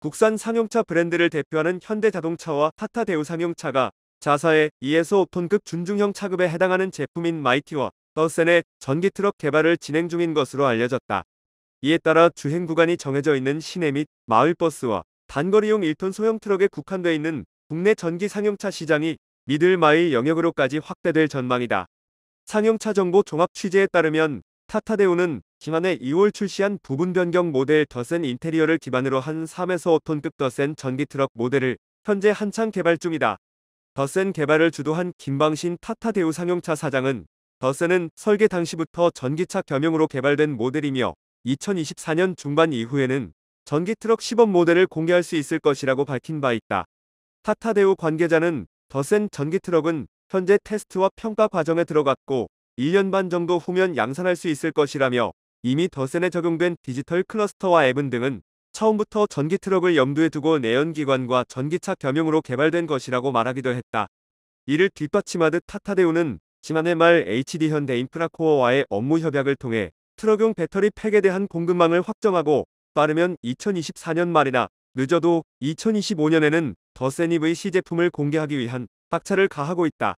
국산 상용차 브랜드를 대표하는 현대자동차와 타타 대우 상용차가 자사의 2에서 5톤급 준중형 차급에 해당하는 제품인 마이티와 더센의 전기 트럭 개발을 진행 중인 것으로 알려졌다. 이에 따라 주행 구간이 정해져 있는 시내 및 마을버스와 단거리용 1톤 소형 트럭에 국한되어 있는 국내 전기 상용차 시장이 미들마일 영역으로까지 확대될 전망이다. 상용차 정보 종합 취재에 따르면 타타대우는 지난해 2월 출시한 부분 변경 모델 더센 인테리어를 기반으로 한 3에서 5톤급 더센 전기 트럭 모델을 현재 한창 개발 중이다. 더센 개발을 주도한 김방신 타타 대우 상용차 사장은 더 센은 설계 당시부터 전기차 겸용으로 개발된 모델이며 2024년 중반 이후에는 전기 트럭 시범 모델을 공개할 수 있을 것이라고 밝힌 바 있다. 타타 대우 관계자는 더센 전기 트럭은 현재 테스트와 평가 과정에 들어갔고 1년 반 정도 후면 양산할 수 있을 것이라며 이미 더센에 적용된 디지털 클러스터와 앱은 등은 처음부터 전기 트럭을 염두에 두고 내연기관과 전기차 겸용으로 개발된 것이라고 말하기도 했다. 이를 뒷받침하듯 타타데오는 지난해 말 HD현대 인프라코어와의 업무 협약을 통해 트럭용 배터리 팩에 대한 공급망을 확정하고 빠르면 2024년 말이나 늦어도 2025년에는 더센 EVC 제품을 공개하기 위한 박차를 가하고 있다.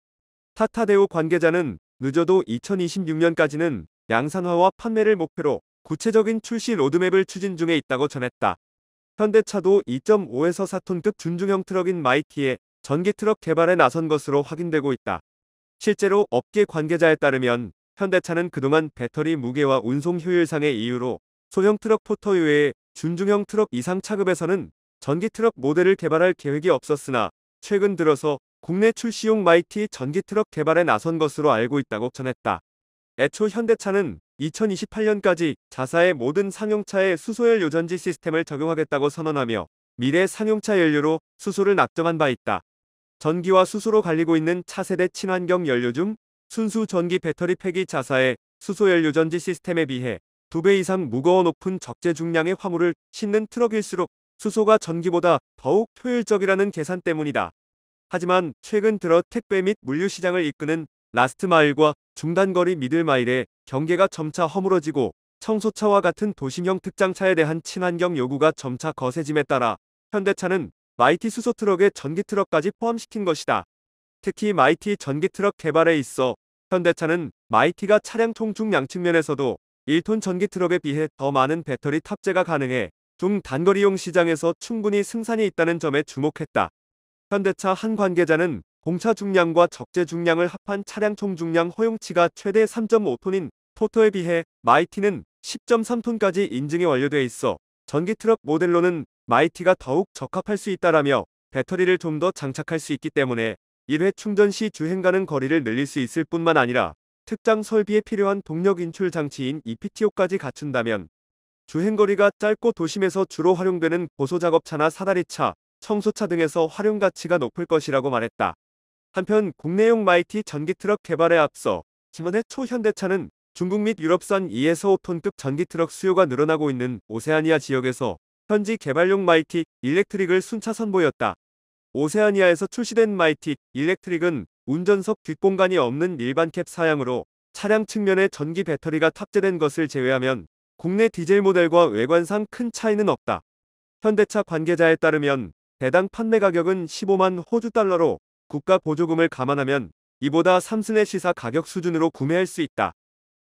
타타데오 관계자는 늦어도 2026년까지는 양산화와 판매를 목표로 구체적인 출시 로드맵을 추진 중에 있다고 전했다. 현대차도 2.5에서 4톤급 준중형 트럭인 마이키에 전기 트럭 개발에 나선 것으로 확인되고 있다. 실제로 업계 관계자에 따르면 현대차는 그동안 배터리 무게와 운송 효율상의 이유로 소형 트럭 포터 외에 준중형 트럭 이상 차급에서는 전기 트럭 모델을 개발할 계획이 없었으나 최근 들어서 국내 출시용 마이티 전기 트럭 개발에 나선 것으로 알고 있다고 전했다. 애초 현대차는 2028년까지 자사의 모든 상용차에 수소열 유전지 시스템을 적용하겠다고 선언하며 미래 상용차 연료로 수소를 납점한바 있다. 전기와 수소로 갈리고 있는 차세대 친환경 연료 중 순수 전기 배터리 팩이 자사의 수소열 유전지 시스템에 비해 2배 이상 무거워 높은 적재 중량의 화물을 싣는 트럭일수록 수소가 전기보다 더욱 효율적이라는 계산 때문이다. 하지만 최근 들어 택배 및 물류 시장을 이끄는 라스트 마일과 중단거리 미들 마일의 경계가 점차 허물어지고 청소차와 같은 도심형 특장차에 대한 친환경 요구가 점차 거세짐에 따라 현대차는 마이티 수소 트럭의 전기 트럭까지 포함시킨 것이다. 특히 마이티 전기 트럭 개발에 있어 현대차는 마이티가 차량 총중 양측면에서도 1톤 전기 트럭에 비해 더 많은 배터리 탑재가 가능해 중 단거리용 시장에서 충분히 승산이 있다는 점에 주목했다. 현대차 한 관계자는 공차 중량과 적재 중량을 합한 차량 총 중량 허용치가 최대 3.5톤인 포터에 비해 마이티는 10.3톤까지 인증이 완료돼 있어 전기 트럭 모델로는 마이티가 더욱 적합할 수 있다라며 배터리를 좀 더 장착할 수 있기 때문에 1회 충전 시 주행 가는 거리를 늘릴 수 있을 뿐만 아니라 특장 설비에 필요한 동력 인출 장치인 EPTO까지 갖춘다면 주행거리가 짧고 도심에서 주로 활용되는 고소작업차나 사다리차, 청소차 등에서 활용 가치가 높을 것이라고 말했다. 한편 국내용 마이티 전기 트럭 개발에 앞서 지난해 초 현대차는 중국 및 유럽산 2에서 5톤급 전기 트럭 수요가 늘어나고 있는 오세아니아 지역에서 현지 개발용 마이티 일렉트릭을 순차 선보였다. 오세아니아에서 출시된 마이티 일렉트릭은 운전석 뒷공간이 없는 일반 캡 사양으로 차량 측면에 전기 배터리가 탑재된 것을 제외하면 국내 디젤 모델과 외관상 큰 차이는 없다. 현대차 관계자에 따르면 대당 판매 가격은 15만 호주 달러로 국가 보조금을 감안하면 이보다 3승의 시사 가격 수준으로 구매할 수 있다.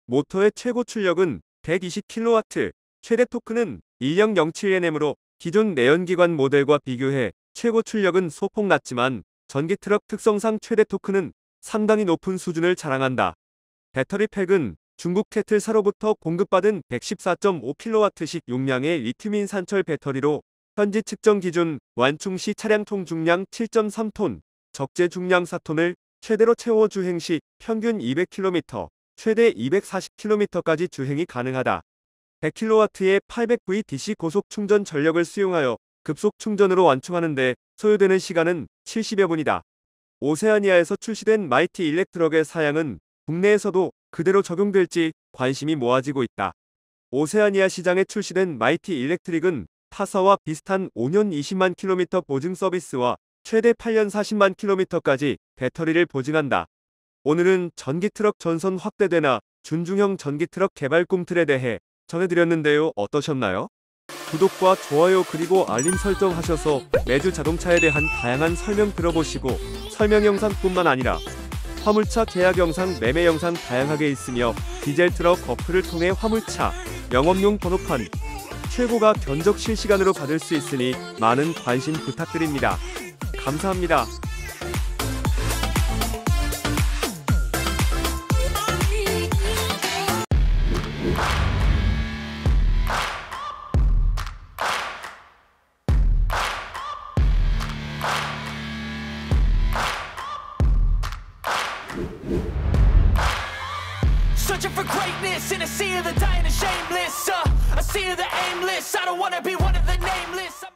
모터의 최고 출력은 120kW, 최대 토크는 1007nm으로 기존 내연기관 모델과 비교해 최고 출력은 소폭 낮지만 전기 트럭 특성상 최대 토크는 상당히 높은 수준을 자랑한다. 배터리 팩은 중국 테틀사로부터 공급받은 114.5kW씩 용량의 리튬인 산철 배터리로 현지 측정 기준 완충 시 차량통 중량 7.3톤, 적재 중량 4톤을 최대로 채워 주행 시 평균 200km, 최대 240km까지 주행이 가능하다. 100kW의 800V DC 고속 충전 전력을 수용하여 급속 충전으로 완충하는데 소요되는 시간은 70여 분이다. 오세아니아에서 출시된 마이티 일렉트럭의 사양은 국내에서도 그대로 적용될지 관심이 모아지고 있다. 오세아니아 시장에 출시된 마이티 일렉트릭은 타사와 비슷한 5년 20만 km 보증 서비스와 최대 8년 40만 킬로미터까지 배터리를 보증한다. 오늘은 전기 트럭 전선 확대되나 준중형 전기 트럭 개발 꿈틀에 대해 전해드렸는데요. 어떠셨나요? 구독과 좋아요 그리고 알림 설정 하셔서 매주 자동차에 대한 다양한 설명 들어보시고 설명 영상뿐만 아니라 화물차 계약 영상, 매매 영상 다양하게 있으며 디젤 트럭 어플을 통해 화물차, 영업용 번호판, 최고가 견적 실시간으로 받을 수 있으니 많은 관심 부탁드립니다. 감사합니다. Searching for greatness in a sea of the dying and shameless uh, A sea of the aimless I don't wanna be one of the nameless